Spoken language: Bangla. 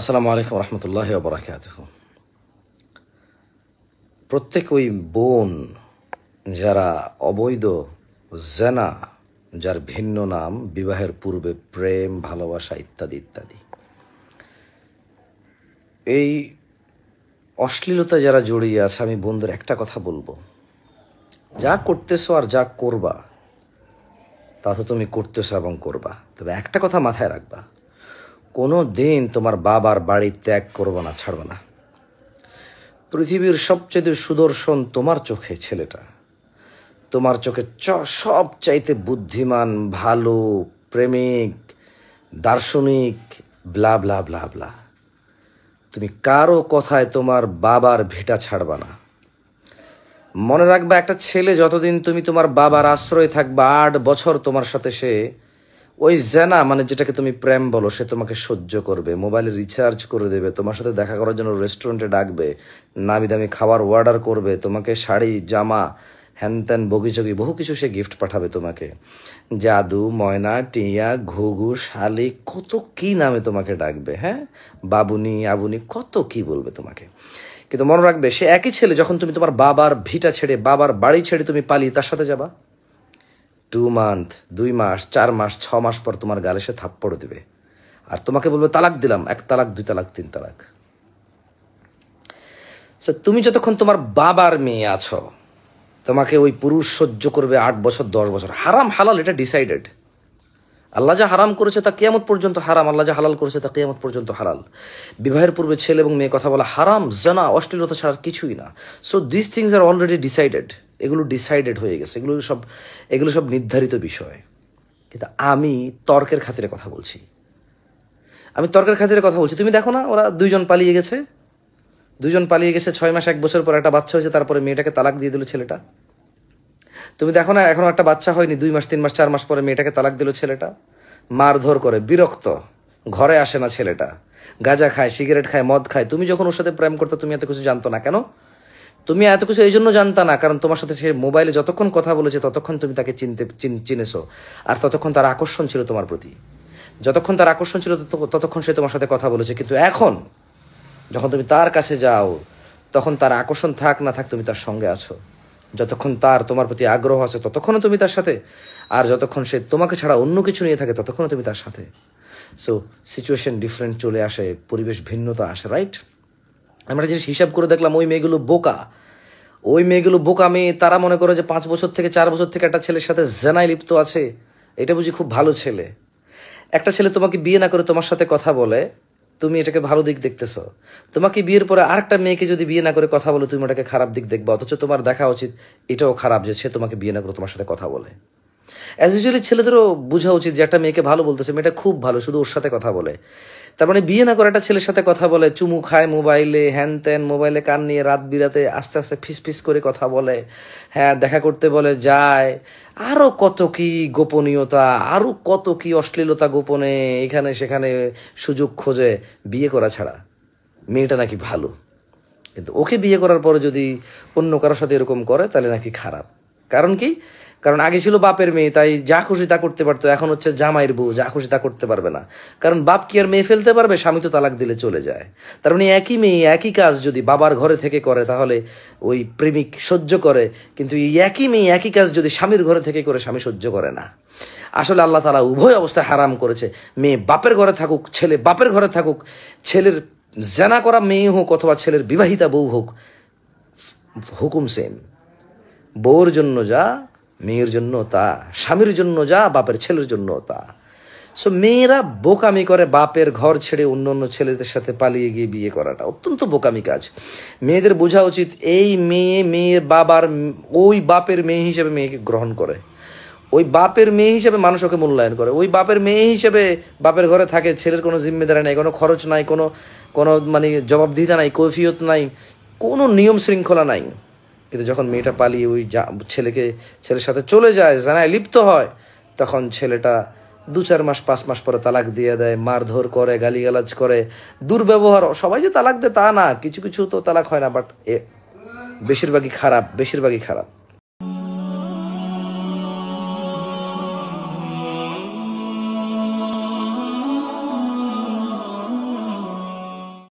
আসসালামু আলাইকুম রহমতুল্লাহ বরাকাত প্রত্যেক ওই বোন যারা অবৈধ জেনা যার ভিন্ন নাম বিবাহের পূর্বে প্রেম ভালোবাসা ইত্যাদি ইত্যাদি এই অশ্লীলতা যারা জড়িয়ে আছে আমি বন্ধুর একটা কথা বলবো যা করতেছো আর যা করবা তা তো তুমি করতেছো এবং করবা তবে একটা কথা মাথায় রাখবা কোনো দিন তোমার বাবার বাড়ি ত্যাগ করবো না ছাড়বো না পৃথিবীর সবচেয়ে সুদর্শন তোমার চোখে ছেলেটা তোমার চোখে চ সব চাইতে বুদ্ধিমান ভালো প্রেমিক দার্শনিক ব্লা ব্লা ব্লা ব্লা তুমি কারো কথায় তোমার বাবার ভেটা ছাড়বে না মনে রাখবে একটা ছেলে যতদিন তুমি তোমার বাবার আশ্রয় থাকবে আট বছর তোমার সাথে সে ওই জেনা মানে যেটাকে তুমি প্রেম বলো সে তোমাকে সহ্য করবে মোবাইলে রিচার্জ করে দেবে তোমার সাথে দেখা করার জন্য রেস্টুরেন্টে ডাকবে নামি দামি খাবার অর্ডার করবে তোমাকে শাড়ি জামা হ্যান ত্যান বগিচগি বহু কিছু সে গিফট পাঠাবে তোমাকে জাদু ময়না টিয়া ঘুঘু শালি কত কি নামে তোমাকে ডাকবে হ্যাঁ বাবুনি আবুনি কত কি বলবে তোমাকে কিন্তু মনে রাখবে সে একই ছেলে যখন তুমি তোমার বাবার ভিটা ছেড়ে বাবার বাড়ি ছেড়ে তুমি পালিয়ে তার সাথে যাবা টু মান্থ দুই মাস চার মাস ছ মাস পর তোমার গালে সে থাপ্পড় দেবে আর তোমাকে বলবে তালাক দিলাম এক তালাক দুই তালাক তিন তালাক তুমি যতক্ষণ তোমার বাবার মেয়ে আছো তোমাকে ওই পুরুষ সহ্য করবে আট বছর দশ বছর হারাম হালাল এটা ডিসাইডেড আল্লাহ যা হারাম করেছে তা কেয়ামত পর্যন্ত হারাম আল্লাহ যা হালাল করেছে তা কেয়ামত পর্যন্ত হালাল বিবাহের পূর্বে ছেলে এবং মেয়ে কথা বলা হারাম জানা অশ্লীলতা ছাড়া কিছুই না সো দিস থিংস আর অলরেডি ডিসাইডেড এগুলো ডিসাইডেড হয়ে গেছে এগুলো সব এগুলো সব নির্ধারিত বিষয় কিন্তু আমি তর্কের খাতিরে কথা বলছি আমি তর্কের খাতিরে কথা বলছি তুমি দেখো না ওরা দুইজন পালিয়ে গেছে দুজন পালিয়ে গেছে ছয় মাস এক বছর পর একটা বাচ্চা হয়েছে তারপরে মেয়েটাকে তালাক দিয়ে দিল ছেলেটা তুমি দেখো না এখনও একটা বাচ্চা হয়নি দুই মাস তিন মাস চার মাস পরে মেয়েটাকে তালাক দিল ছেলেটা মারধর করে বিরক্ত ঘরে আসে না ছেলেটা গাঁজা খায় সিগারেট খায় মদ খায় তুমি যখন ওর সাথে প্রেম করতে তুমি এত কিছু জানতো না কেন তুমি এত কিছু এই জন্য জানতা না কারণ তোমার সাথে সে মোবাইলে যতক্ষণ কথা বলেছে ততক্ষণ তুমি তাকে চিনতে চিনেছো আর ততক্ষণ তার আকর্ষণ ছিল তোমার প্রতি যতক্ষণ তার আকর্ষণ ছিল ততক্ষণ সে তোমার সাথে কথা বলেছে কিন্তু এখন যখন তুমি তার কাছে যাও তখন তার আকর্ষণ থাক না থাক তুমি তার সঙ্গে আছো যতক্ষণ তার তোমার প্রতি আগ্রহ আছে ততক্ষণও তুমি তার সাথে আর যতক্ষণ সে তোমাকে ছাড়া অন্য কিছু নিয়ে থাকে ততক্ষণও তুমি তার সাথে সো সিচুয়েশন ডিফারেন্ট চলে আসে পরিবেশ ভিন্নতা আসে রাইট আমরা জিনিস হিসাব করে দেখলাম ওই মেয়েগুলো বোকা ওই মেয়েগুলো বোকা মেয়ে তারা মনে করে যে পাঁচ বছর থেকে চার বছর থেকে একটা ছেলের সাথে জেনায় লিপ্ত আছে এটা বুঝি খুব ভালো ছেলে একটা ছেলে তোমাকে বিয়ে না করে তোমার সাথে কথা বলে তুমি এটাকে ভালো দিক দেখতেছো তোমাকে বিয়ের পরে আরেকটা মেয়েকে যদি বিয়ে না করে কথা বলে তুমি ওটাকে খারাপ দিক দেখবো অথচ তোমার দেখা উচিত এটাও খারাপ যে সে তোমাকে বিয়ে না করে তোমার সাথে কথা বলে অ্যাজ ইউজুয়ালি ছেলেদেরও বোঝা উচিত যে একটা মেয়েকে ভালো বলতেছে মেয়েটা খুব ভালো শুধু ওর সাথে কথা বলে তার মানে বিয়ে না করে একটা ছেলের সাথে কথা বলে চুমু খায় মোবাইলে হ্যান ত্যান মোবাইলে কান নিয়ে রাত বিরাতে আস্তে আস্তে ফিস ফিস করে কথা বলে হ্যাঁ দেখা করতে বলে যায় আরও কত কি গোপনীয়তা আরও কত কি অশ্লীলতা গোপনে এখানে সেখানে সুযোগ খোঁজে বিয়ে করা ছাড়া মেয়েটা নাকি ভালো কিন্তু ওকে বিয়ে করার পরে যদি অন্য কারোর সাথে এরকম করে তাহলে নাকি খারাপ কারণ কি কারণ আগে ছিল বাপের মেয়ে তাই যা খুশি তা করতে পারতো এখন হচ্ছে জামাইয়ের বউ যা খুশি তা করতে পারবে না কারণ বাপ কি আর মেয়ে ফেলতে পারবে স্বামী তো তালাক দিলে চলে যায় তার মানে একই মেয়ে একই কাজ যদি বাবার ঘরে থেকে করে তাহলে ওই প্রেমিক সহ্য করে কিন্তু এই একই মেয়ে একই কাজ যদি স্বামীর ঘরে থেকে করে স্বামী সহ্য করে না আসলে আল্লাহ তালা উভয় অবস্থায় হারাম করেছে মেয়ে বাপের ঘরে থাকুক ছেলে বাপের ঘরে থাকুক ছেলের জেনা করা মেয়ে হোক অথবা ছেলের বিবাহিতা বউ হোক হুকুম সেম বউর জন্য যা মেয়ের জন্য তা স্বামীর জন্য যা বাপের ছেলের জন্য তা সো মেয়েরা বোকামি করে বাপের ঘর ছেড়ে অন্য অন্য ছেলেদের সাথে পালিয়ে গিয়ে বিয়ে করাটা অত্যন্ত বোকামি কাজ মেয়েদের বোঝা উচিত এই মেয়ে মেয়ে বাবার ওই বাপের মেয়ে হিসেবে মেয়েকে গ্রহণ করে ওই বাপের মেয়ে হিসেবে মানুষ ওকে মূল্যায়ন করে ওই বাপের মেয়ে হিসেবে বাপের ঘরে থাকে ছেলের কোনো জিম্মেদারি নাই কোনো খরচ নাই কোনো কোনো মানে জবাবদিহিতা নাই কৈফিয়ত নাই কোনো নিয়ম শৃঙ্খলা নাই কিন্তু যখন মেয়েটা পালিয়ে ওই ছেলেকে ছেলের সাথে চলে যায় জানায় লিপ্ত হয় তখন ছেলেটা দু চার মাস পাঁচ মাস পরে তালাক দিয়ে দেয় মারধর করে গালিগালাজ করে দুর্ব্যবহার সবাই যে তালাক দেয় তা না কিছু কিছু তো তালাক হয় না বাট এ বেশিরভাগই খারাপ বেশিরভাগই খারাপ